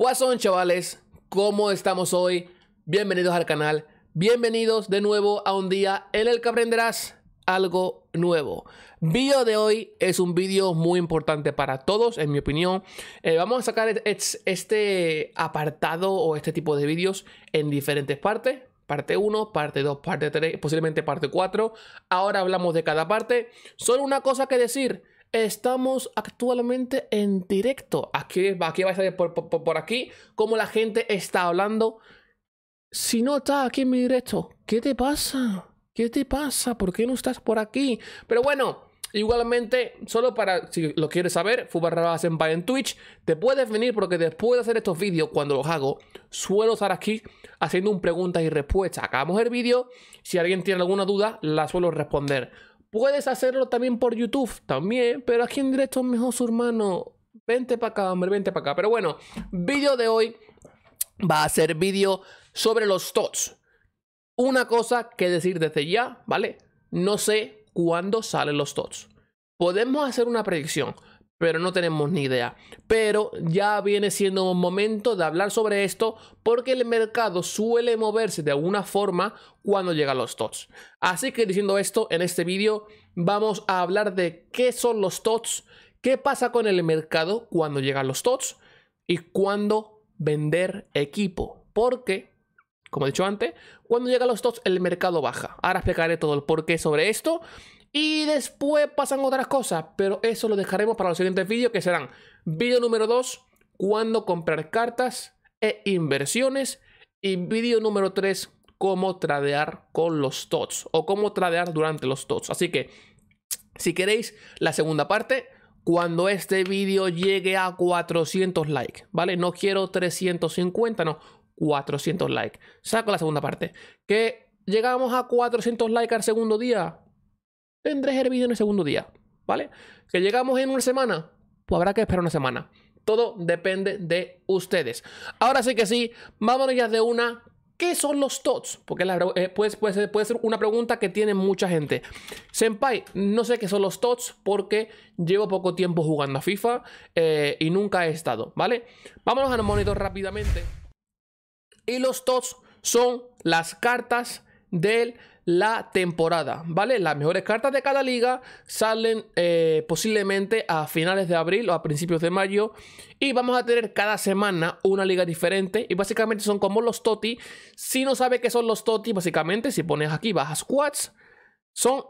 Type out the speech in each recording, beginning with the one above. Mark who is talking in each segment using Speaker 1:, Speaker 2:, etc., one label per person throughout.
Speaker 1: What's on, chavales? ¿Cómo estamos hoy? Bienvenidos al canal. Bienvenidos de nuevo a un día en el que aprenderás algo nuevo. Video de hoy es un video muy importante para todos, en mi opinión. Eh, vamos a sacar este apartado o este tipo de vídeos en diferentes partes. Parte 1, parte 2, parte 3, posiblemente parte 4. Ahora hablamos de cada parte. Solo una cosa que decir. Estamos actualmente en directo. Aquí, aquí vais a ver por, aquí cómo la gente está hablando. Si no estás aquí en mi directo, ¿qué te pasa? ¿Qué te pasa? ¿Por qué no estás por aquí? Pero bueno, Igualmente, solo para si lo quieres saber, Fubarraba en Twitch, te puedes venir porque después de hacer estos vídeos, cuando los hago, suelo estar aquí haciendo un preguntas y respuestas. Acabamos el vídeo, si alguien tiene alguna duda, la suelo responder. Puedes hacerlo también por YouTube, también, pero aquí en directo es mejor su hermano. Vente para acá, hombre, vente para acá. Pero bueno, vídeo de hoy va a ser vídeo sobre los TOTS. Una cosa que decir desde ya, ¿vale? No sé cuándo salen los TOTS. Podemos hacer una predicción pero no tenemos ni idea. Pero ya viene siendo un momento de hablar sobre esto porque el mercado suele moverse de alguna forma cuando llegan los TOTS. Así que diciendo esto, en este vídeo vamos a hablar de qué son los TOTS, qué pasa con el mercado cuando llegan los TOTS y cuándo vender equipo. Porque, como he dicho antes, cuando llegan los TOTS el mercado baja. Ahora explicaré todo el porqué sobre esto. Y después pasan otras cosas, pero eso lo dejaremos para los siguientes vídeos que serán vídeo número 2, cuándo comprar cartas e inversiones. Y vídeo número 3, cómo tradear con los TOTS o cómo tradear durante los TOTS. Así que, si queréis la segunda parte, cuando este vídeo llegue a 400 likes, ¿vale? No quiero 350, no, 400 likes. Saco la segunda parte. Que llegamos a 400 likes al segundo día, el vídeo en el segundo día, ¿vale? Que llegamos en una semana, pues habrá que esperar una semana. Todo depende de ustedes. Ahora sí que sí, vámonos ya de una. ¿Qué son los TOTS? Porque la, eh, puede, ser una pregunta que tiene mucha gente. Senpai, no sé qué son los TOTS porque llevo poco tiempo jugando a FIFA eh, y nunca he estado, ¿vale? Vámonos los monitor rápidamente. Y los TOTS son las cartas del la temporada, ¿vale? Las mejores cartas de cada liga salen eh, posiblemente a finales de abril o a principios de mayo y vamos a tener cada semana una liga diferente y básicamente son como los TOTI. Si no sabe qué son los TOTI, básicamente si pones aquí bajas quads, son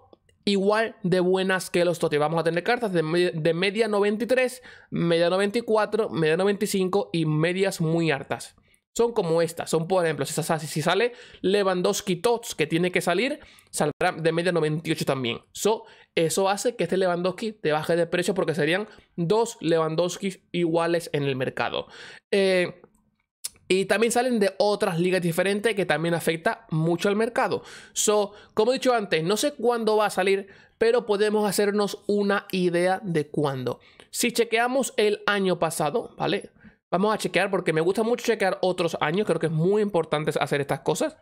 Speaker 1: igual de buenas que los TOTI. Vamos a tener cartas de, de media 93, media 94, media 95 y medias muy hartas son como estas. Son, por ejemplo, si, sale Lewandowski Tots, que tiene que salir, saldrá de media 98 también. So, eso hace que este Lewandowski te baje de precio porque serían dos Lewandowskis iguales en el mercado. Eh, y también salen de otras ligas diferentes que también afecta mucho al mercado. So, como he dicho antes, no sé cuándo va a salir, pero podemos hacernos una idea de cuándo. Si chequeamos el año pasado, ¿vale? Vamos a chequear porque me gusta mucho chequear otros años. Creo que es muy importante hacer estas cosas.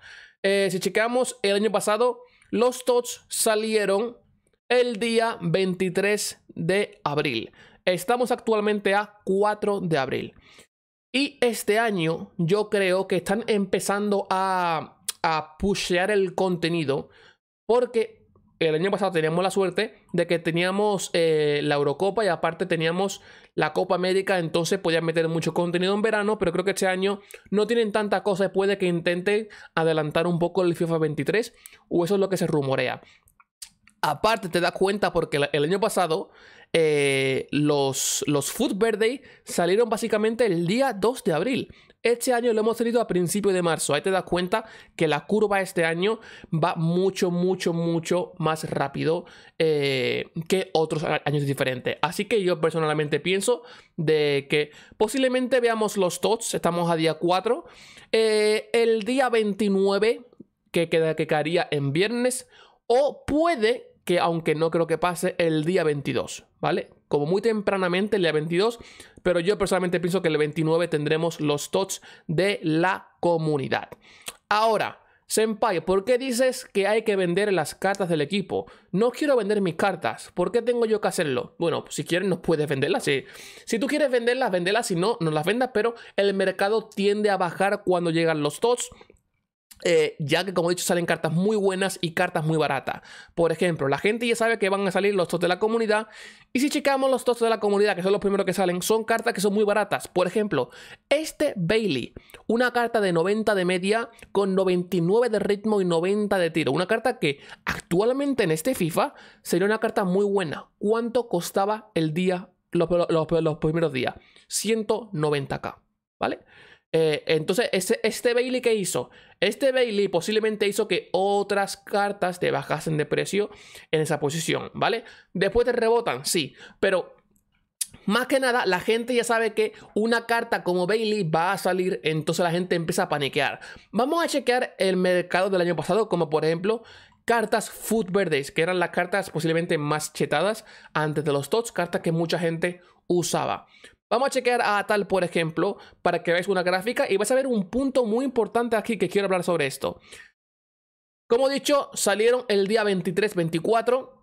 Speaker 1: Eh, si chequeamos el año pasado, los TOTS salieron el día 23 de abril. Estamos actualmente a 4 de abril. Y este año yo creo que están empezando a, a pushear el contenido porque el año pasado teníamos la suerte de que teníamos eh, la Eurocopa y aparte teníamos la Copa América, entonces podían meter mucho contenido en verano, pero creo que este año no tienen tanta cosa y puede que intenten adelantar un poco el FIFA 23, o eso es lo que se rumorea. Aparte, te das cuenta porque el año pasado eh, los, los Food Verde salieron básicamente el día 2 de abril. Este año lo hemos tenido a principio de marzo. Ahí te das cuenta que la curva este año va mucho, mucho, mucho más rápido eh, que otros años diferentes. Así que yo personalmente pienso de que posiblemente veamos los TOTS. Estamos a día 4. Eh, el día 29 que, queda, que caería en viernes. O puede que aunque no creo que pase el día 22, ¿vale? como muy tempranamente el día 22, pero yo personalmente pienso que el 29 tendremos los tots de la comunidad. Ahora, Senpai, ¿por qué dices que hay que vender las cartas del equipo? No quiero vender mis cartas, ¿por qué tengo yo que hacerlo? Bueno, si quieres nos puedes venderlas, Si tú quieres venderlas, venderlas, si no, no las vendas, pero el mercado tiende a bajar cuando llegan los tots eh, ya que como he dicho salen cartas muy buenas y cartas muy baratas. Por ejemplo, la gente ya sabe que van a salir los tos de la comunidad. Y si checamos los tos de la comunidad, que son los primeros que salen, son cartas que son muy baratas. Por ejemplo, este Bailey, una carta de 90 de media con 99 de ritmo y 90 de tiro. Una carta que actualmente en este FIFA sería una carta muy buena. ¿Cuánto costaba el día, los, los, los primeros días? 190k, ¿vale? Eh, entonces, este Bailey que hizo, este Bailey posiblemente hizo que otras cartas te bajasen de precio en esa posición, ¿vale? Después te rebotan, sí, pero más que nada, la gente ya sabe que una carta como Bailey va a salir, entonces la gente empieza a paniquear. Vamos a chequear el mercado del año pasado, como por ejemplo cartas Food Verdes, que eran las cartas posiblemente más chetadas antes de los TOTS, cartas que mucha gente usaba. Vamos a chequear a tal, por ejemplo, para que veáis una gráfica y vais a ver un punto muy importante aquí que quiero hablar sobre esto. Como he dicho, salieron el día 23, 24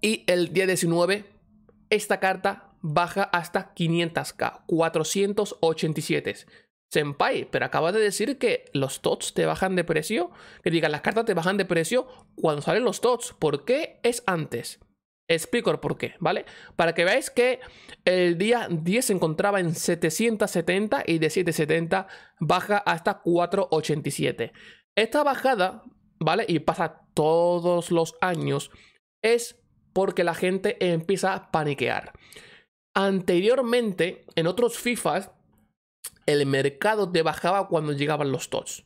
Speaker 1: y el día 19. Esta carta baja hasta 500k, 487. Senpai, pero acabas de decir que los TOTS te bajan de precio. Que digan, las cartas te bajan de precio cuando salen los TOTS. ¿Por qué es antes? Explico el por qué, ¿vale? Para que veáis que el día 10 se encontraba en 770 y de 770 baja hasta 487. Esta bajada, ¿vale? Y pasa todos los años, es porque la gente empieza a paniquear. Anteriormente, en otros FIFAs, el mercado te bajaba cuando llegaban los TOTS.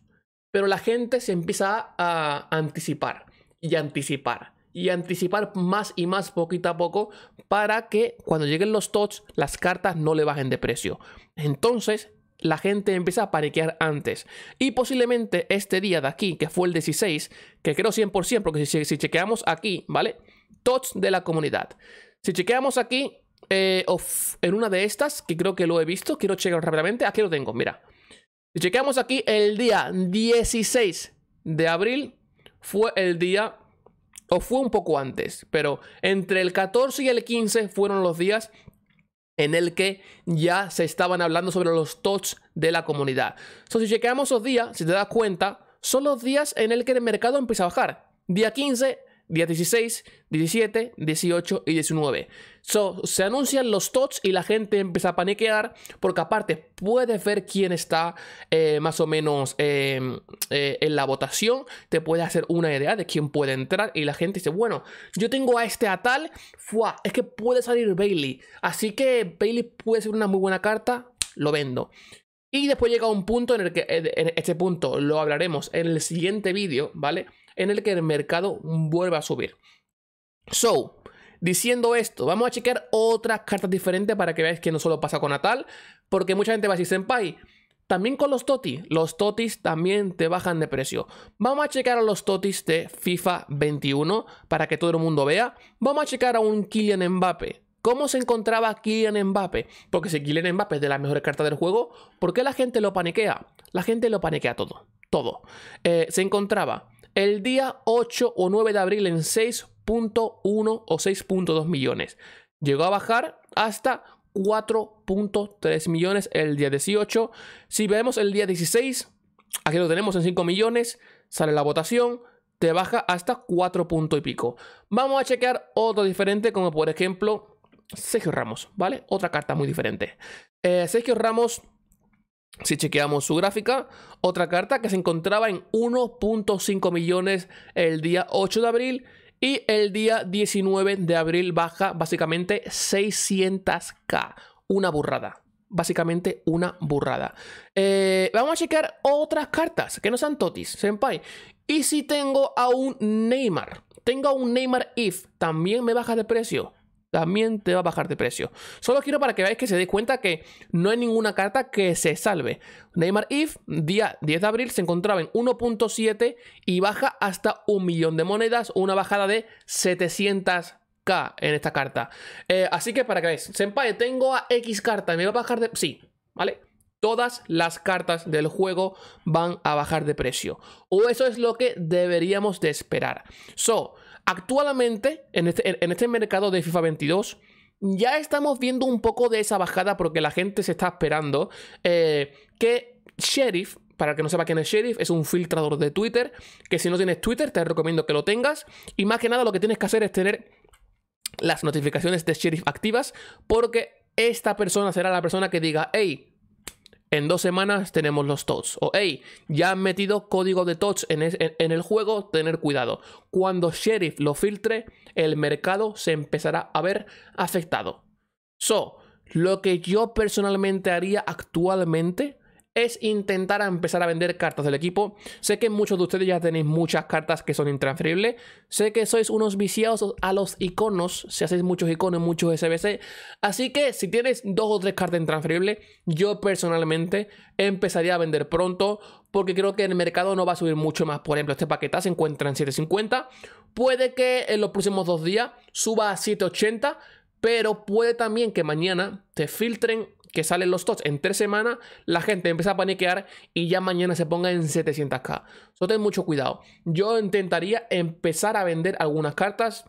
Speaker 1: Pero la gente se empieza a anticipar y anticipar y anticipar más y más poquito a poco para que cuando lleguen los TOTS las cartas no le bajen de precio. Entonces la gente empieza a paniquear antes. Y posiblemente este día de aquí, que fue el 16, que creo 100%, porque si, si chequeamos aquí, ¿vale? TOTS de la comunidad. Si chequeamos aquí, eh, en una de estas, que creo que lo he visto, quiero checar rápidamente, aquí lo tengo, mira. Si chequeamos aquí, el día 16 de abril fue el día o fue un poco antes, pero entre el 14 y el 15 fueron los días en el que ya se estaban hablando sobre los TOTS de la comunidad. So, si chequeamos esos días, si te das cuenta, son los días en el que el mercado empieza a bajar. Día 15, día 16, 17, 18 y 19. So, se anuncian los TOTS y la gente empieza a paniquear porque aparte puedes ver quién está eh, más o menos em, eh, en la votación, te puede hacer una idea de quién puede entrar y la gente dice, bueno, yo tengo a este a tal, Fua, es que puede salir Bailey, así que Bailey puede ser una muy buena carta, lo vendo. Y después llega un punto en el que, en este punto lo hablaremos en el siguiente vídeo, ¿vale? En el que el mercado vuelve a subir. So, Diciendo esto, vamos a chequear otras cartas diferentes para que veáis que no solo pasa con Natal, porque mucha gente va a decir, Senpai, también con los Totis Los TOTIs también te bajan de precio. Vamos a checar a los TOTIs de FIFA 21 para que todo el mundo vea. Vamos a checar a un Kylian Mbappe. ¿Cómo se encontraba Kylian Mbappé? Porque si Kylian Mbappé es de las mejores cartas del juego, ¿por qué la gente lo paniquea? La gente lo paniquea todo. Todo. Eh, se encontraba el día 8 o 9 de abril en 6 1 o 6.2 millones. Llegó a bajar hasta 4.3 millones el día 18. Si vemos el día 16, aquí lo tenemos en 5 millones, sale la votación, te baja hasta 4 puntos y pico. Vamos a chequear otro diferente, como por ejemplo Sergio Ramos, ¿vale? Otra carta muy diferente. Eh, Sergio Ramos, si chequeamos su gráfica, otra carta que se encontraba en 1.5 millones el día 8 de abril y el día 19 de abril baja básicamente 600k. Una burrada. Básicamente una burrada. Eh, vamos a checar otras cartas que no sean totis, senpai. Y si tengo a un Neymar, tengo a un Neymar If, también me baja de precio también te va a bajar de precio. Solo quiero para que veáis que se dé cuenta que no hay ninguna carta que se salve. Neymar If, día 10 de abril, se encontraba en 1.7 y baja hasta un millón de monedas, una bajada de 700 K en esta carta. Eh, así que para que veáis, Senpai, tengo a X carta, me va a bajar de... Sí, ¿vale? Todas las cartas del juego van a bajar de precio. O eso es lo que deberíamos de esperar. So, Actualmente, este, en este, mercado de FIFA 22, ya estamos viendo un poco de esa bajada porque la gente se está esperando eh, que Sheriff, para el que no sepa quién es Sheriff, es un filtrador de Twitter, que si no tienes Twitter te recomiendo que lo tengas, y más que nada lo que tienes que hacer es tener las notificaciones de Sheriff activas porque esta persona será la persona que diga, hey, en dos semanas tenemos los TOTS. O, hey, ya han metido código de TOTS en, en, el juego, tener cuidado. Cuando Sheriff lo filtre, el mercado se empezará a ver afectado. So, lo que yo personalmente haría actualmente es intentar empezar a vender cartas del equipo. Sé que muchos de ustedes ya tenéis muchas cartas que son intransferibles. Sé que sois unos viciados a los iconos, si hacéis muchos iconos, muchos SBC. Así que si tienes dos o tres cartas intransferibles, yo personalmente empezaría a vender pronto porque creo que el mercado no va a subir mucho más. Por ejemplo, este paquetazo se encuentra en 7.50. Puede que en los próximos dos días suba a 7.80, pero puede también que mañana te filtren que salen los tots en tres semanas, la gente empieza a paniquear y ya mañana se ponga en 700k. So ten mucho cuidado. Yo intentaría empezar a vender algunas cartas.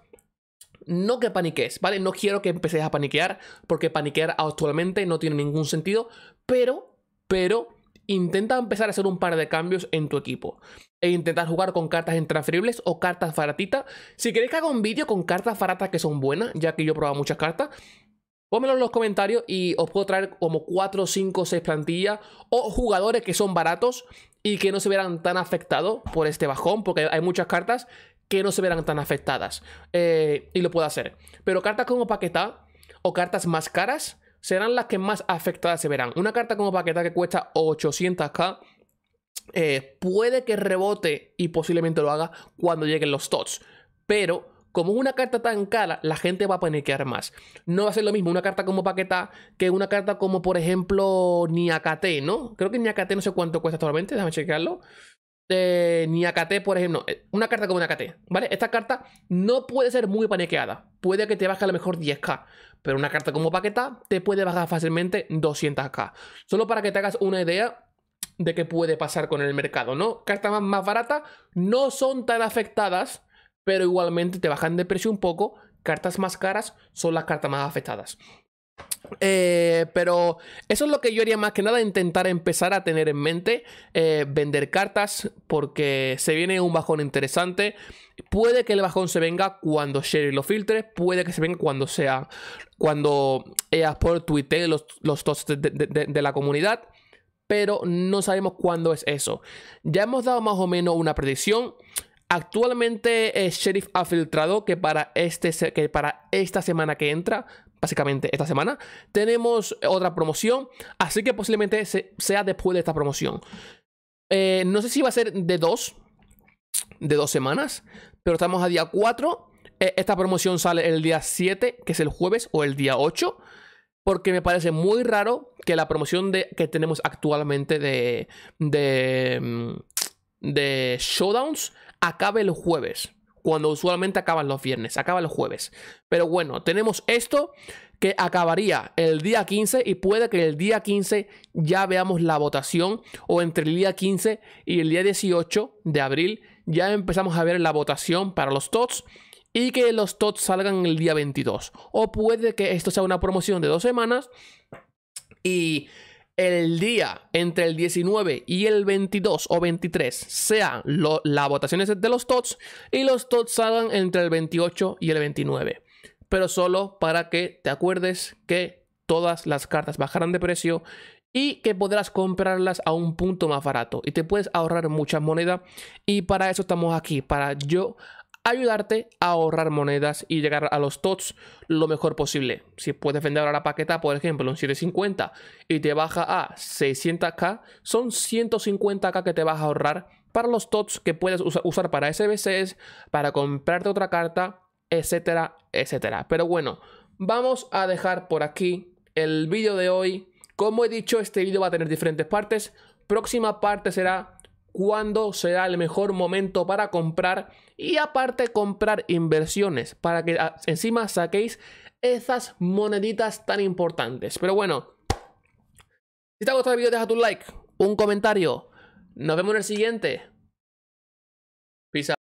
Speaker 1: No que paniques, ¿vale? No quiero que empecéis a paniquear, porque paniquear actualmente no tiene ningún sentido, pero, pero, intenta empezar a hacer un par de cambios en tu equipo. E intentar jugar con cartas intransferibles o cartas baratitas. Si queréis que haga un vídeo con cartas faratas que son buenas, ya que yo he probado muchas cartas, Pónmelo en los comentarios y os puedo traer como 4, 5, 6 plantillas o jugadores que son baratos y que no se verán tan afectados por este bajón, porque hay muchas cartas que no se verán tan afectadas eh, y lo puedo hacer. Pero cartas como Paquetá o cartas más caras serán las que más afectadas se verán. Una carta como Paquetá que cuesta 800k eh, puede que rebote y posiblemente lo haga cuando lleguen los TOTS, pero como es una carta tan cara, la gente va a paniquear más. No va a ser lo mismo una carta como Paquetá que una carta como, por ejemplo, Niakate, ¿no? Creo que Niakate, no sé cuánto cuesta actualmente, déjame chequearlo Eh, Niacate, por ejemplo, eh, una carta como Niacate, ¿vale? Esta carta no puede ser muy panequeada. Puede que te baje a lo mejor 10k, pero una carta como Paquetá te puede bajar fácilmente 200k. Solo para que te hagas una idea, de qué puede pasar con el mercado, ¿no? Cartas más baratas no son tan afectadas pero igualmente te bajan de precio un poco. Cartas más caras son las cartas más afectadas. Eh, pero eso es lo que yo haría más que nada, intentar empezar a tener en mente eh, vender cartas porque se viene un bajón interesante. Puede que el bajón se venga cuando Sherry lo filtre, puede que se venga cuando sea, cuando ella por Twitter los, los de la comunidad, pero no sabemos cuándo es eso. Ya hemos dado más o menos una predicción. Actualmente Sheriff ha filtrado que para, este, que para esta semana que entra, básicamente esta semana, tenemos otra promoción, así que posiblemente sea después de esta promoción. Eh, no sé si va a ser de dos, de dos semanas, pero estamos a día 4. E, esta promoción sale el día 7, que es el jueves, o el día 8, porque me parece muy raro que la promoción de, que tenemos actualmente de, de mm, Showdowns acabe el jueves, cuando usualmente acaban los viernes, acaba el jueves. Pero bueno, tenemos esto que acabaría el día 15 y puede que el día 15 ya veamos la votación o entre el día 15 y el día 18 de abril ya empezamos a ver la votación para los TOTS y que los TOTS salgan el día 22. O puede que esto sea una promoción de dos semanas y el día entre el 19 y el 22 o 23 sean las votaciones de los TOTS y los TOTS salgan entre el 28 y el 29. Pero solo para que te acuerdes que todas las cartas bajarán de precio y que podrás comprarlas a un punto más barato y te puedes ahorrar mucha moneda. y para eso estamos aquí, para yo ayudarte a ahorrar monedas y llegar a los TOTS lo mejor posible. Si puedes vender ahora la paqueta, por ejemplo, en 750 y te baja a 600k, son 150k que te vas a ahorrar para los TOTS que puedes usar para SBCs, para comprarte otra carta, etcétera, etcétera. Pero bueno, vamos a dejar por aquí el vídeo de hoy. Como he dicho, este vídeo va a tener diferentes partes. Próxima parte será cuándo será el mejor momento para comprar y aparte comprar inversiones para que ah, encima saquéis esas moneditas tan importantes. Pero bueno, si te ha gustado el vídeo deja tu like, un comentario. Nos vemos en el siguiente. Peace